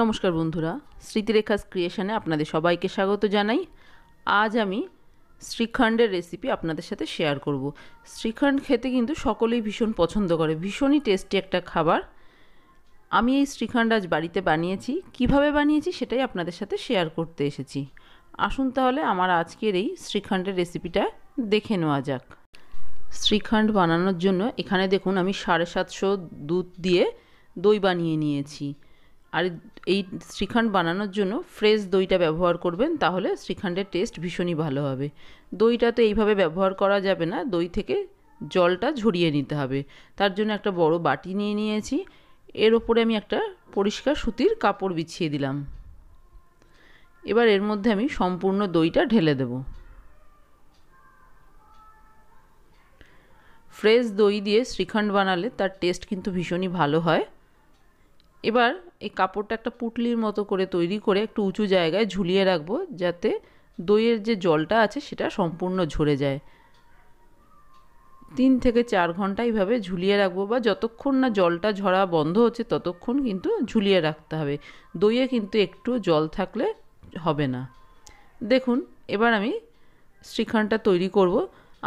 নমস্কার বন্ধুরা স্মৃতিরেখা ক্রিয়েশনে আপনাদের সবাইকে স্বাগত জানাই আজ আমি শ্রীখণ্ডের রেসিপি আপনাদের সাথে শেয়ার করব শ্রীখণ্ড খেতে কিন্তু সকলেই ভীষণ পছন্দ করে ভীষণই টেস্টি একটা খাবার আমি এই শ্রীখণ্ড আজ বাড়িতে বানিয়েছি কিভাবে বানিয়েছি সেটাই আপনাদের সাথে শেয়ার করতে এসেছি আসুন তাহলে আমার আজকের এই শ্রীখণ্ডের রেসিপিটা দেখে নেওয়া যাক শ্রীখণ্ড বানানোর জন্য এখানে দেখুন আমি সাড়ে সাতশো দুধ দিয়ে দই বানিয়ে নিয়েছি আর এই শ্রীখণ্ড বানানোর জন্য ফ্রেশ দইটা ব্যবহার করবেন তাহলে শ্রীখণ্ডের টেস্ট ভীষণই ভালো হবে দইটা তো এইভাবে ব্যবহার করা যাবে না দই থেকে জলটা ঝরিয়ে নিতে হবে তার জন্য একটা বড় বাটি নিয়ে নিয়েছি এর ওপরে আমি একটা পরিষ্কার সুতির কাপড় বিছিয়ে দিলাম এবার এর মধ্যে আমি সম্পূর্ণ দইটা ঢেলে দেব ফ্রেশ দই দিয়ে শ্রীখণ্ড বানালে তার টেস্ট কিন্তু ভীষণই ভালো হয় এবার এই কাপড়টা একটা পুটলির মতো করে তৈরি করে একটু উঁচু জায়গায় ঝুলিয়ে রাখবো যাতে দইয়ের যে জলটা আছে সেটা সম্পূর্ণ ঝরে যায় তিন থেকে চার ঘন্টা এইভাবে ঝুলিয়ে রাখবো বা যতক্ষণ না জলটা ঝরা বন্ধ হচ্ছে ততক্ষণ কিন্তু ঝুলিয়ে রাখতে হবে দইয়ে কিন্তু একটু জল থাকলে হবে না দেখুন এবার আমি শ্রীখণ্ডটা তৈরি করব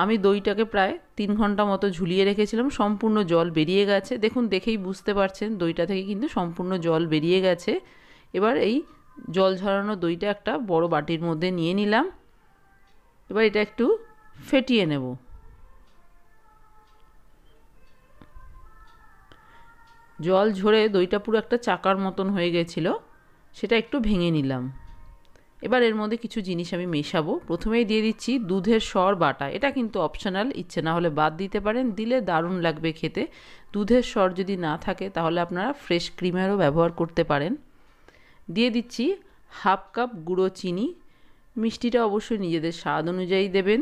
আমি দইটাকে প্রায় তিন ঘন্টা মতো ঝুলিয়ে রেখেছিলাম সম্পূর্ণ জল বেরিয়ে গেছে দেখুন দেখেই বুঝতে পারছেন দইটা থেকে কিন্তু সম্পূর্ণ জল বেরিয়ে গেছে এবার এই জল ঝরানো দইটা একটা বড় বাটির মধ্যে নিয়ে নিলাম এবার এটা একটু ফেটিয়ে নেব জল ঝরে দইটা পুরো একটা চাকার মতন হয়ে গেছিল সেটা একটু ভেঙে নিলাম এবার এর মধ্যে কিছু জিনিস আমি মেশাবো প্রথমেই দিয়ে দিচ্ছি দুধের সর বাটা এটা কিন্তু অপশনাল ইচ্ছে না হলে বাদ দিতে পারেন দিলে দারুণ লাগবে খেতে দুধের সর যদি না থাকে তাহলে আপনারা ফ্রেশ ক্রিমেরও ব্যবহার করতে পারেন দিয়ে দিচ্ছি হাফ কাপ গুঁড়ো চিনি মিষ্টিটা অবশ্যই নিজেদের স্বাদ অনুযায়ী দেবেন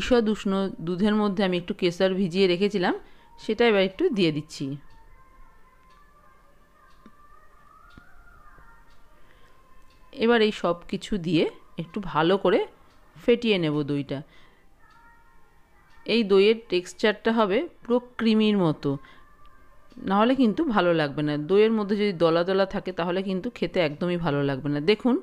ঈষদ উষ্ণ দুধের মধ্যে আমি একটু কেসার ভিজিয়ে রেখেছিলাম সেটা এবার একটু দিয়ে দিচ্ছি এবার এই সব কিছু দিয়ে একটু ভালো করে ফেটিয়ে নেব দইটা এই দইয়ের টেক্সচারটা হবে পুরো ক্রিমির মতো নাহলে কিন্তু ভালো লাগবে না দইয়ের মধ্যে যদি দলা দলা থাকে তাহলে কিন্তু খেতে একদমই ভালো লাগবে না দেখুন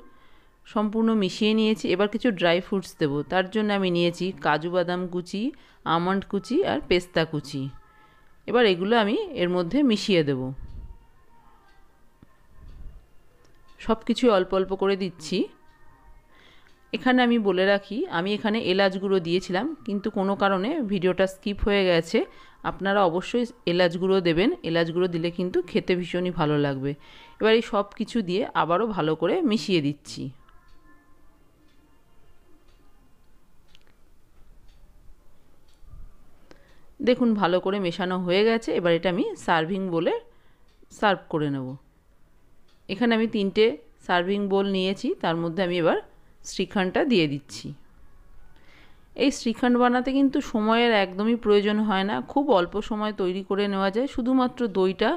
সম্পূর্ণ মিশিয়ে নিয়েছি এবার কিছু ড্রাই ফ্রুটস দেবো তার জন্য আমি নিয়েছি কাজু বাদাম কুচি আমন্ড কুচি আর পেস্তা কুচি এবার এগুলো আমি এর মধ্যে মিশিয়ে দেবো সব কিছুই অল্প অল্প করে দিচ্ছি এখানে আমি বলে রাখি আমি এখানে এলাচ গুঁড়ো দিয়েছিলাম কিন্তু কোনো কারণে ভিডিওটা স্কিপ হয়ে গেছে আপনারা অবশ্যই এলাচ গুঁড়ো দেবেন এলাচ গুঁড়ো দিলে কিন্তু খেতে ভীষণই ভালো লাগবে এবার এই সব কিছু দিয়ে আবারও ভালো করে মিশিয়ে দিচ্ছি দেখুন ভালো করে মেশানো হয়ে গেছে এবার এটা আমি সার্ভিং বলে সার্ভ করে নেবো এখানে আমি তিনটে সার্ভিং বোল নিয়েছি তার মধ্যে আমি এবার শ্রীখণ্ডটা দিয়ে দিচ্ছি এই শ্রীখণ্ড বানাতে কিন্তু সময়ের একদমই প্রয়োজন হয় না খুব অল্প সময় তৈরি করে নেওয়া যায় শুধুমাত্র দইটা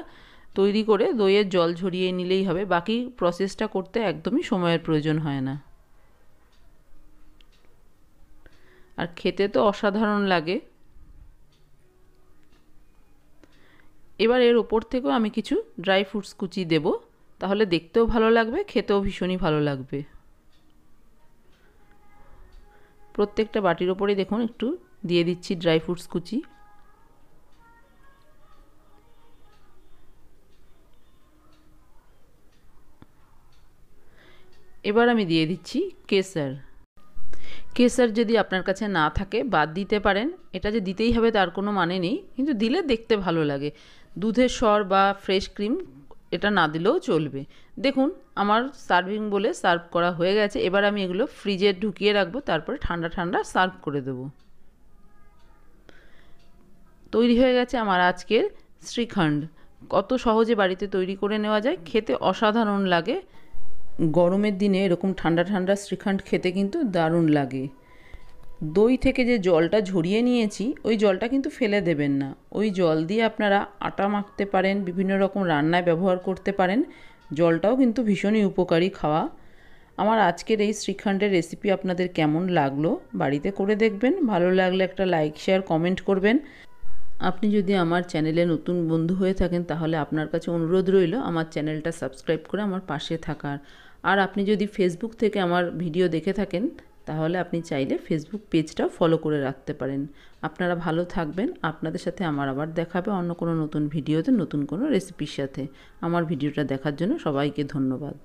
তৈরি করে দইয়ের জল ঝরিয়ে নিলেই হবে বাকি প্রসেসটা করতে একদমই সময়ের প্রয়োজন হয় না আর খেতে তো অসাধারণ লাগে এবার এর ওপর থেকেও আমি কিছু ড্রাই ফ্রুটস কুচি দেবো তাহলে দেখতেও ভালো লাগবে খেতেও ভীষণই ভালো লাগবে প্রত্যেকটা বাটির ওপরে দেখুন একটু দিয়ে দিচ্ছি ড্রাই ফ্রুটস কুচি এবার আমি দিয়ে দিচ্ছি কেসার কেসার যদি আপনার কাছে না থাকে বাদ দিতে পারেন এটা যে দিতেই হবে তার কোনো মানে নেই কিন্তু দিলে দেখতে ভালো লাগে দুধের সর বা ফ্রেশ ক্রিম এটা না দিলেও চলবে দেখুন আমার সার্ভিং বলে সার্ভ করা হয়ে গেছে এবার আমি এগুলো ফ্রিজে ঢুকিয়ে রাখবো তারপরে ঠান্ডা ঠান্ডা সার্ভ করে দেবো তৈরি হয়ে গেছে আমার আজকের শ্রীখণ্ড কত সহজে বাড়িতে তৈরি করে নেওয়া যায় খেতে অসাধারণ লাগে গরমের দিনে এরকম ঠান্ডা ঠান্ডা শ্রীখণ্ড খেতে কিন্তু দারুণ লাগে দই থেকে যে জলটা ঝরিয়ে নিয়েছি ওই জলটা কিন্তু ফেলে দেবেন না ওই জল দিয়ে আপনারা আটা মাখতে পারেন বিভিন্ন রকম রান্নায় ব্যবহার করতে পারেন জলটাও কিন্তু ভীষণই উপকারী খাওয়া আমার আজকের এই শ্রীখণ্ডের রেসিপি আপনাদের কেমন লাগলো বাড়িতে করে দেখবেন ভালো লাগলে একটা লাইক শেয়ার কমেন্ট করবেন আপনি যদি আমার চ্যানেলে নতুন বন্ধু হয়ে থাকেন তাহলে আপনার কাছে অনুরোধ রইল আমার চ্যানেলটা সাবস্ক্রাইব করে আমার পাশে থাকার আর আপনি যদি ফেসবুক থেকে আমার ভিডিও দেখে থাকেন তাহলে আপনি চাইলে ফেসবুক পেজটাও ফলো করে রাখতে পারেন আপনারা ভালো থাকবেন আপনাদের সাথে আমার আবার দেখাবে অন্য কোনো নতুন ভিডিওতে নতুন কোনো রেসিপির সাথে আমার ভিডিওটা দেখার জন্য সবাইকে ধন্যবাদ